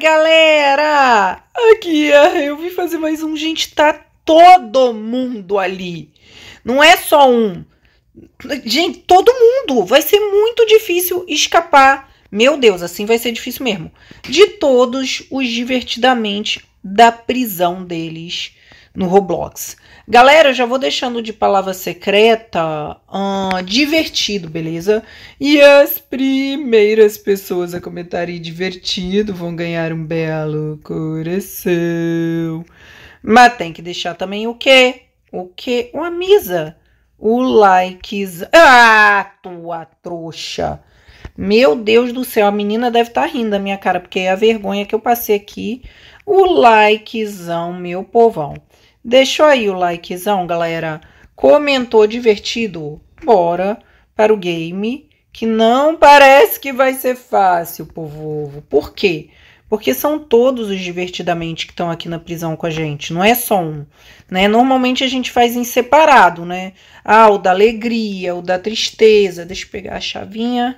galera! Aqui, ah, eu vim fazer mais um. Gente, tá todo mundo ali. Não é só um. Gente, todo mundo. Vai ser muito difícil escapar. Meu Deus, assim vai ser difícil mesmo. De todos os divertidamente da prisão deles no Roblox. Galera, já vou deixando de palavra secreta uh, divertido, beleza? E as primeiras pessoas a comentarem divertido vão ganhar um belo coração. Mas tem que deixar também o quê? O quê? Uma misa. O like. Ah, tua trouxa. Meu Deus do céu, a menina deve estar tá rindo da minha cara, porque é a vergonha que eu passei aqui. O likezão, meu povão. Deixou aí o likezão, galera. Comentou divertido. Bora para o game que não parece que vai ser fácil, povo. Por quê? Porque são todos os divertidamente que estão aqui na prisão com a gente, não é só um. Né? Normalmente a gente faz em separado, né? Ah, o da alegria, o da tristeza. Deixa eu pegar a chavinha.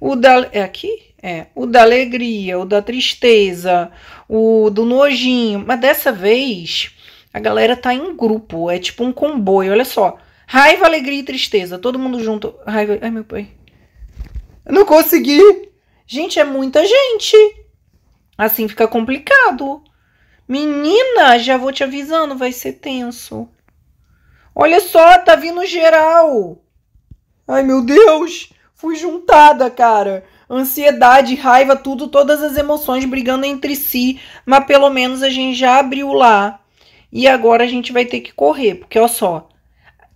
O da. É aqui? É. O da alegria, o da tristeza, o do nojinho. Mas dessa vez a galera tá em grupo, é tipo um comboio, olha só. Raiva, alegria e tristeza, todo mundo junto. Raiva, ai meu pai. Eu não consegui. Gente, é muita gente. Assim fica complicado. Menina, já vou te avisando, vai ser tenso. Olha só, tá vindo geral. Ai, meu Deus. Fui juntada, cara. Ansiedade, raiva, tudo, todas as emoções brigando entre si, mas pelo menos a gente já abriu lá e agora a gente vai ter que correr, porque olha só.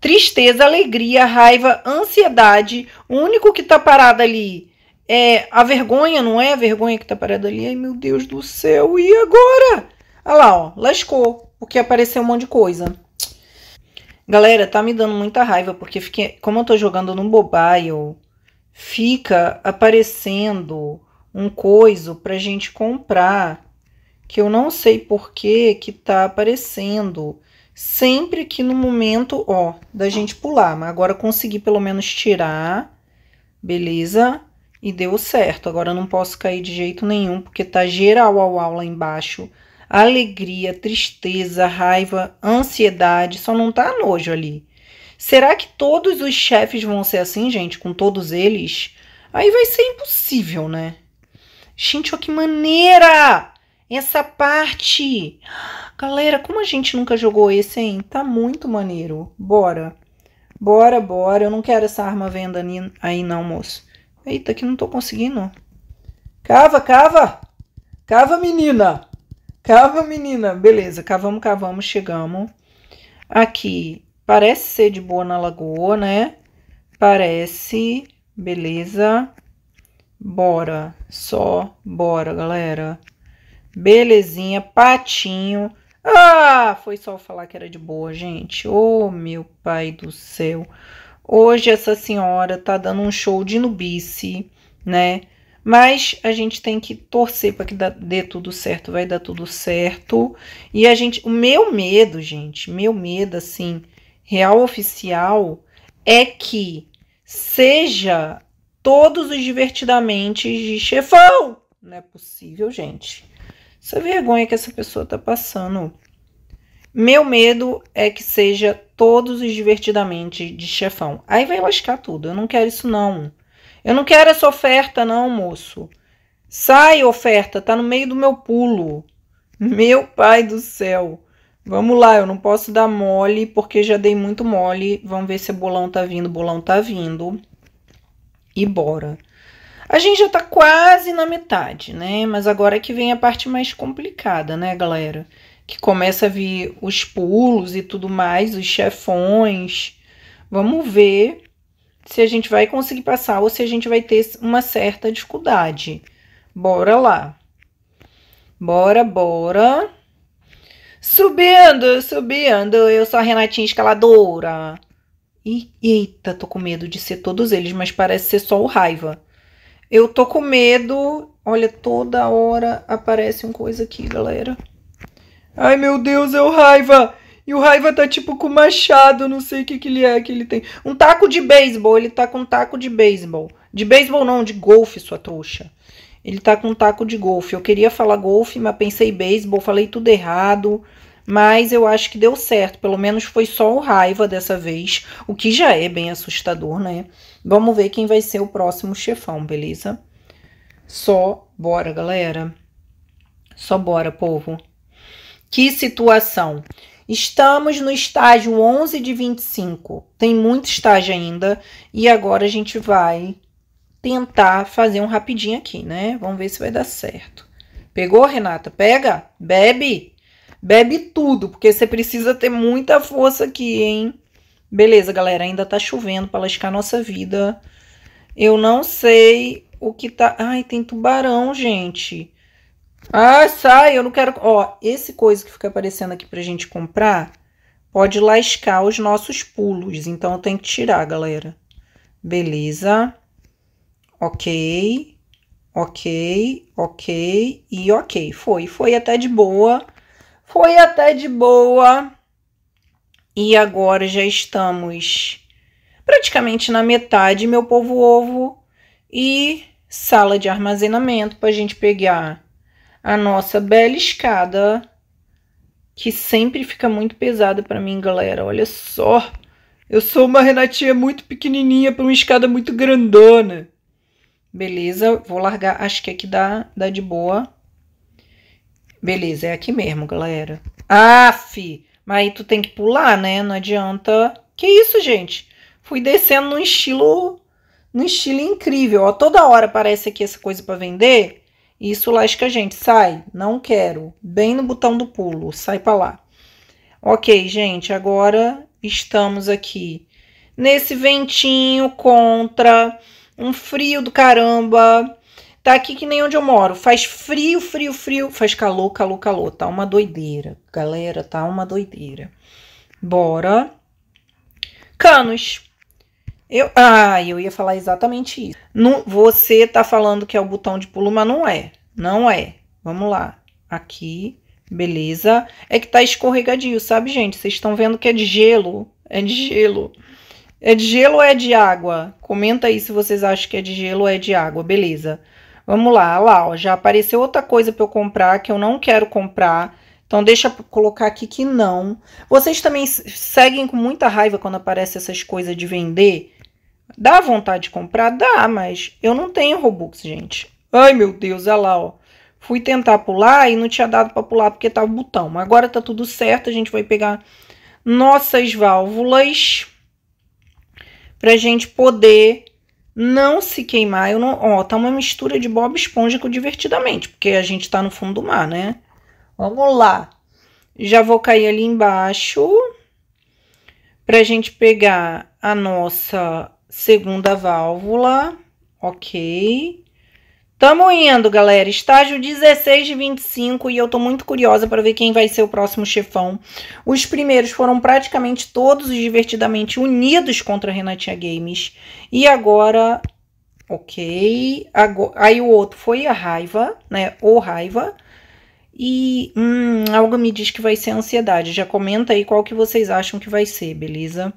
Tristeza, alegria, raiva, ansiedade. O único que tá parado ali é a vergonha, não é a vergonha que tá parada ali? Ai, meu Deus do céu, e agora? Olha lá, ó, lascou, porque apareceu um monte de coisa. Galera, tá me dando muita raiva, porque fiquei, como eu tô jogando no mobile, fica aparecendo um coiso pra gente comprar que eu não sei por que que tá aparecendo sempre aqui no momento, ó, da gente pular, mas agora consegui pelo menos tirar, beleza? E deu certo, agora não posso cair de jeito nenhum, porque tá geral ao aula embaixo, alegria, tristeza, raiva, ansiedade, só não tá nojo ali. Será que todos os chefes vão ser assim, gente, com todos eles? Aí vai ser impossível, né? Gente, ó, que maneira! Essa parte. Galera, como a gente nunca jogou esse, hein? Tá muito maneiro. Bora. Bora, bora. Eu não quero essa arma venda aí não, moço. Eita, que não tô conseguindo. Cava, cava. Cava, menina. Cava, menina. Beleza, cavamos, cavamos, chegamos. Aqui, parece ser de boa na lagoa, né? Parece. Beleza. Bora. Só bora, galera. Belezinha, patinho. Ah, foi só falar que era de boa, gente. Oh, meu pai do céu. Hoje essa senhora tá dando um show de nubice, né? Mas a gente tem que torcer para que dê tudo certo, vai dar tudo certo. E a gente, o meu medo, gente, meu medo assim, real oficial é que seja todos os divertidamente de chefão. Não é possível, gente essa vergonha que essa pessoa está passando. Meu medo é que seja todos os divertidamente de chefão. Aí vai lascar tudo. Eu não quero isso, não. Eu não quero essa oferta, não, moço. Sai, oferta, tá no meio do meu pulo. Meu pai do céu. Vamos lá, eu não posso dar mole porque já dei muito mole. Vamos ver se o bolão tá vindo. O bolão tá vindo. E bora. A gente já tá quase na metade, né? Mas agora é que vem a parte mais complicada, né, galera? Que começa a vir os pulos e tudo mais, os chefões. Vamos ver se a gente vai conseguir passar ou se a gente vai ter uma certa dificuldade. Bora lá. Bora, bora. Subindo, subindo. Eu sou a Renatinha Escaladora. E, eita, tô com medo de ser todos eles, mas parece ser só o Raiva. Eu tô com medo. Olha, toda hora aparece uma coisa aqui, galera. Ai, meu Deus, é o Raiva. E o Raiva tá tipo com machado, não sei o que que ele é que ele tem. Um taco de beisebol, ele tá com um taco de beisebol. De beisebol não, de golfe, sua trouxa. Ele tá com um taco de golfe. Eu queria falar golfe, mas pensei beisebol, falei tudo errado mas eu acho que deu certo, pelo menos foi só o raiva dessa vez, o que já é bem assustador, né? Vamos ver quem vai ser o próximo chefão, beleza? Só bora, galera. Só bora, povo. Que situação. Estamos no estágio 11 de 25. Tem muito estágio ainda e agora a gente vai tentar fazer um rapidinho aqui, né? Vamos ver se vai dar certo. Pegou, Renata? Pega, bebe. Bebe tudo, porque você precisa ter muita força aqui, hein? Beleza, galera, ainda tá chovendo pra lascar nossa vida. Eu não sei o que tá... Ai, tem tubarão, gente. Ah, sai, eu não quero... Ó, esse coisa que fica aparecendo aqui pra gente comprar pode lascar os nossos pulos. Então, eu tenho que tirar, galera. Beleza. Ok. Ok. Ok. E ok. Foi. Foi até de boa foi até de boa. E agora já estamos praticamente na metade, meu povo ovo, e sala de armazenamento para a gente pegar a nossa bela escada, que sempre fica muito pesada para mim, galera. Olha só, eu sou uma Renatinha muito pequenininha para uma escada muito grandona. Beleza, vou largar, acho que aqui é dá, dá de boa. Beleza, é aqui mesmo, galera. Aff! Mas aí tu tem que pular, né? Não adianta. Que isso, gente? Fui descendo num estilo. Num estilo incrível. Ó, toda hora aparece aqui essa coisa para vender. Isso lasca a gente. Sai, não quero. Bem no botão do pulo. Sai para lá. Ok, gente, agora estamos aqui nesse ventinho contra um frio do caramba. Tá aqui que nem onde eu moro. Faz frio, frio, frio. Faz calor, calor, calor. Tá uma doideira. Galera, tá uma doideira. Bora. Canos. Eu, ah, eu ia falar exatamente isso. Não, você tá falando que é o botão de pulo, mas não é. Não é. Vamos lá. Aqui, beleza. É que tá escorregadio, sabe, gente? Vocês estão vendo que é de gelo. É de gelo. É de gelo ou é de água? Comenta aí se vocês acham que é de gelo ou é de água, beleza. Vamos lá, lá, ó, já apareceu outra coisa para eu comprar que eu não quero comprar. Então, deixa eu colocar aqui que não. Vocês também seguem com muita raiva quando aparece essas coisas de vender? Dá vontade de comprar? Dá, mas eu não tenho Robux, gente. Ai, meu Deus, olha lá, ó. Fui tentar pular e não tinha dado para pular porque tava o botão. Mas agora tá tudo certo, a gente vai pegar nossas válvulas pra gente poder não se queimar. Eu não, ó, tá uma mistura de Bob Esponja com Divertidamente, porque a gente tá no fundo do mar, né? Vamos lá. Já vou cair ali embaixo pra gente pegar a nossa segunda válvula, ok? Tamo indo, galera. Estágio 16 de 25 e eu tô muito curiosa para ver quem vai ser o próximo chefão. Os primeiros foram praticamente todos divertidamente unidos contra a Renatinha Games. E agora, ok, agora, aí o outro foi a raiva, né, ou raiva. E hum, algo me diz que vai ser ansiedade. Já comenta aí qual que vocês acham que vai ser, beleza?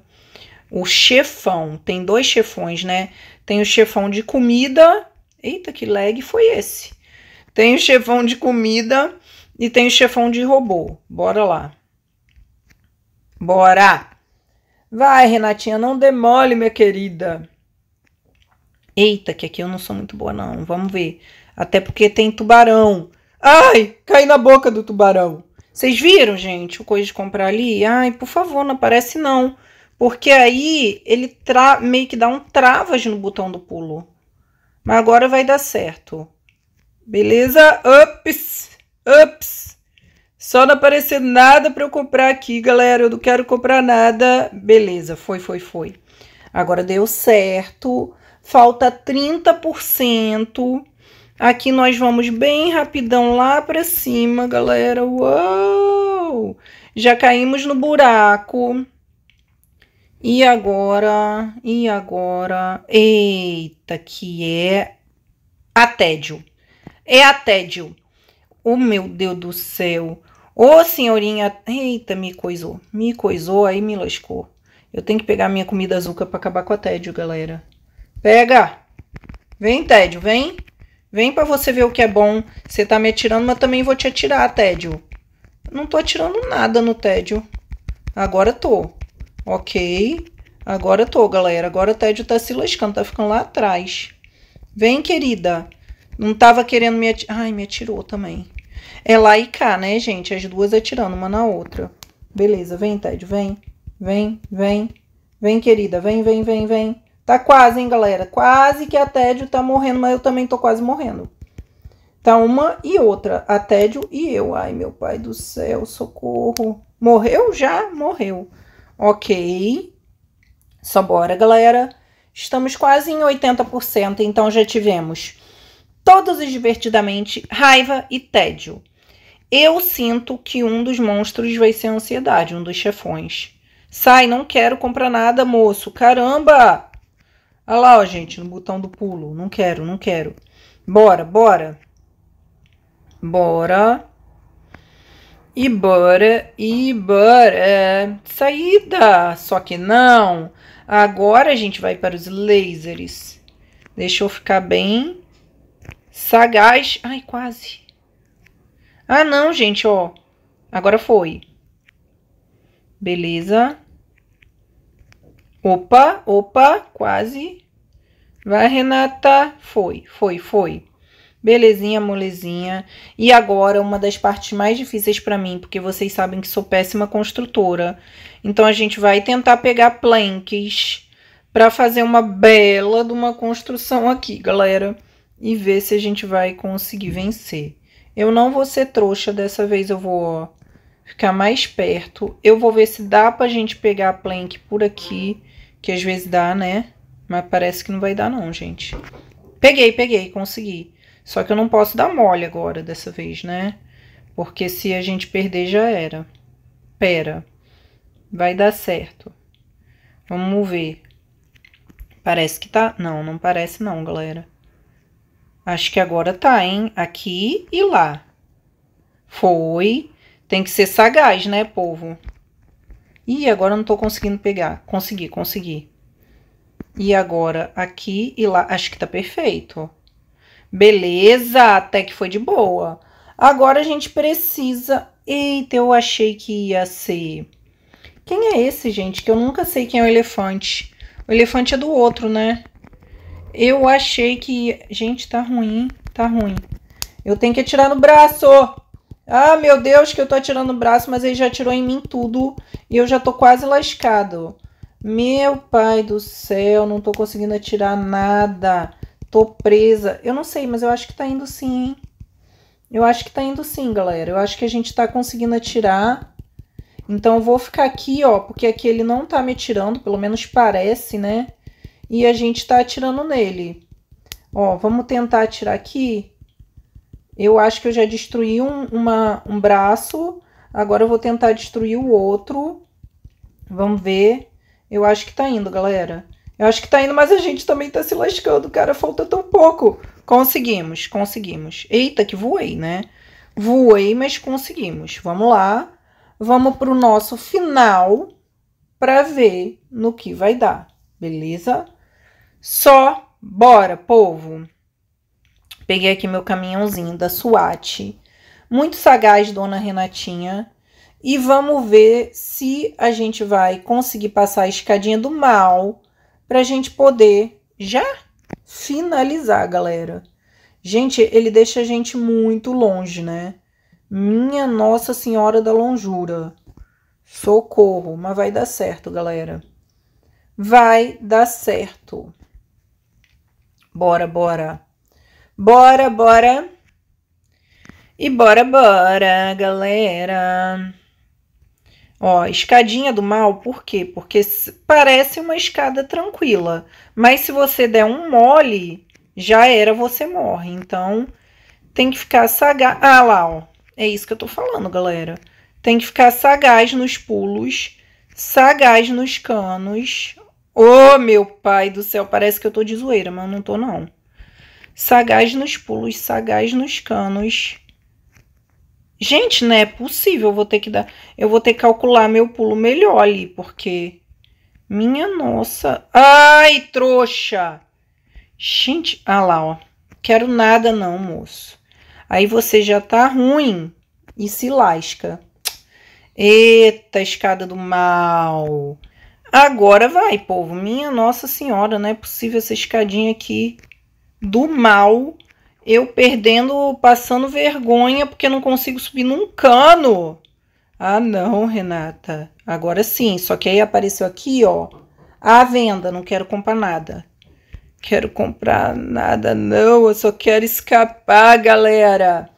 O chefão, tem dois chefões, né? Tem o chefão de comida Eita, que lag foi esse? Tem o chefão de comida e tem o chefão de robô. Bora lá. Bora! Vai, Renatinha, não demole, minha querida. Eita, que aqui eu não sou muito boa, não. Vamos ver. Até porque tem tubarão. Ai, cai na boca do tubarão. Vocês viram, gente, o coisa de comprar ali? Ai, por favor, não aparece não. Porque aí ele meio que dá um travas no botão do pulo. Mas agora vai dar certo. Beleza? Ups! Ups! Só não apareceu nada para eu comprar aqui, galera. Eu não quero comprar nada. Beleza, foi, foi, foi. Agora deu certo. Falta 30%. Aqui nós vamos bem rapidão lá para cima, galera. Uou! Já caímos no buraco. E agora, e agora, eita, que é a tédio. É a tédio. Oh, meu Deus do céu. Ô, oh, senhorinha, eita, me coisou. Me coisou, aí me lascou. Eu tenho que pegar minha comida azuca para acabar com a tédio, galera. Pega. Vem, tédio, vem. Vem para você ver o que é bom. Você tá me atirando, mas também vou te atirar, tédio. Não tô atirando nada no tédio. Agora tô. Ok. Agora tô, galera. Agora o Tédio tá se lascando, tá ficando lá atrás. Vem, querida. Não tava querendo me atirar. Ai, me atirou também. É lá e cá, né, gente? As duas atirando uma na outra. Beleza, vem, Tédio, vem. Vem, vem. Vem, querida, vem, vem, vem, vem. Tá quase, hein, galera? Quase que a Tédio tá morrendo, mas eu também tô quase morrendo. Tá uma e outra, a Tédio e eu. Ai, meu pai do céu, socorro. Morreu já? Morreu. Ok. Só bora, galera. Estamos quase em 80%, então já tivemos todos os divertidamente raiva e tédio. Eu sinto que um dos monstros vai ser ansiedade, um dos chefões. Sai, não quero comprar nada, moço. Caramba! Olha lá, ó, gente, no botão do pulo. Não quero, não quero. Bora, bora. Bora. E bora, e bora, é, saída, só que não. Agora a gente vai para os lasers. Deixa eu ficar bem sagaz. Ai, quase. Ah, não, gente, ó. Agora foi. Beleza. Opa, opa, quase. Vai, Renata. Foi, foi, foi. Belezinha, molezinha. E agora, uma das partes mais difíceis para mim, porque vocês sabem que sou péssima construtora. Então, a gente vai tentar pegar planks para fazer uma bela de uma construção aqui, galera. E ver se a gente vai conseguir vencer. Eu não vou ser trouxa dessa vez, eu vou ficar mais perto. Eu vou ver se dá pra gente pegar plank por aqui, que às vezes dá, né? Mas parece que não vai dar não, gente. Peguei, peguei, consegui. Só que eu não posso dar mole agora dessa vez, né? Porque se a gente perder, já era. Pera. Vai dar certo. Vamos ver. Parece que tá... Não, não parece não, galera. Acho que agora tá, hein? Aqui e lá. Foi. Tem que ser sagaz, né, povo? Ih, agora eu não tô conseguindo pegar. Consegui, consegui. E agora aqui e lá. Acho que tá perfeito. Beleza, até que foi de boa. Agora a gente precisa... Eita, eu achei que ia ser... Quem é esse, gente? Que eu nunca sei quem é o elefante. O elefante é do outro, né? Eu achei que... Gente, tá ruim, tá ruim. Eu tenho que atirar no braço! Ah, meu Deus, que eu tô atirando no braço, mas ele já atirou em mim tudo. E eu já tô quase lascado. Meu pai do céu, não tô conseguindo atirar nada. Tô presa. Eu não sei, mas eu acho que tá indo sim, hein? Eu acho que tá indo sim, galera. Eu acho que a gente tá conseguindo atirar. Então eu vou ficar aqui, ó, porque aqui ele não tá me atirando, pelo menos parece, né? E a gente tá atirando nele. Ó, vamos tentar atirar aqui. Eu acho que eu já destruí um, uma, um braço. Agora eu vou tentar destruir o outro. Vamos ver. Eu acho que tá indo, galera. Eu acho que tá indo, mas a gente também tá se lascando, cara. Falta tão pouco. Conseguimos, conseguimos. Eita, que voei, né? Voei, mas conseguimos. Vamos lá. Vamos pro nosso final para ver no que vai dar, beleza? Só bora, povo. Peguei aqui meu caminhãozinho da SWAT. Muito sagaz, dona Renatinha. E vamos ver se a gente vai conseguir passar a escadinha do mal para a gente poder já finalizar, galera. Gente, ele deixa a gente muito longe, né? Minha Nossa Senhora da Lonjura. Socorro, mas vai dar certo, galera. Vai dar certo. Bora, bora. Bora, bora. E bora, bora, galera. Ó, escadinha do mal, por quê? Porque parece uma escada tranquila, mas se você der um mole, já era, você morre. Então, tem que ficar sagaz. Ah lá, ó. É isso que eu tô falando, galera. Tem que ficar sagaz nos pulos, sagaz nos canos. Ô, oh, meu pai do céu, parece que eu tô de zoeira, mas não tô não. Sagaz nos pulos, sagaz nos canos Gente, não é possível, eu vou ter que dar, eu vou ter que calcular meu pulo melhor ali, porque minha nossa. Ai, trouxa. Gente, ah lá, ó. Quero nada não, moço. Aí você já tá ruim e se lasca. Eita, escada do mal. Agora vai, povo. Minha Nossa Senhora, não é possível essa escadinha aqui do mal eu perdendo, passando vergonha porque não consigo subir num cano. Ah, não, Renata. Agora sim, só que aí apareceu aqui, ó. A venda, não quero comprar nada. Quero comprar nada, não. Eu só quero escapar, galera.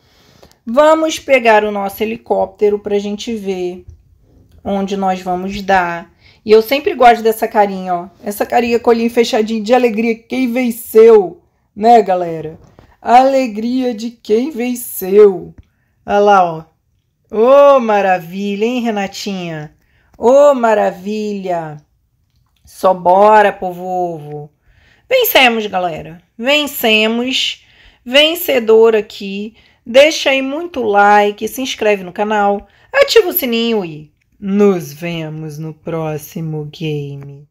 Vamos pegar o nosso helicóptero para a gente ver onde nós vamos dar. E eu sempre gosto dessa carinha, ó. Essa carinha com o olhinho fechadinho de alegria. Quem venceu, né, galera? alegria de quem venceu. Olha lá, ó. Ô, oh, maravilha, hein, Renatinha? Ô, oh, maravilha! Só bora, povo ovo. Vencemos, galera. Vencemos. Vencedor aqui. Deixa aí muito like, se inscreve no canal, ativa o sininho e nos vemos no próximo game.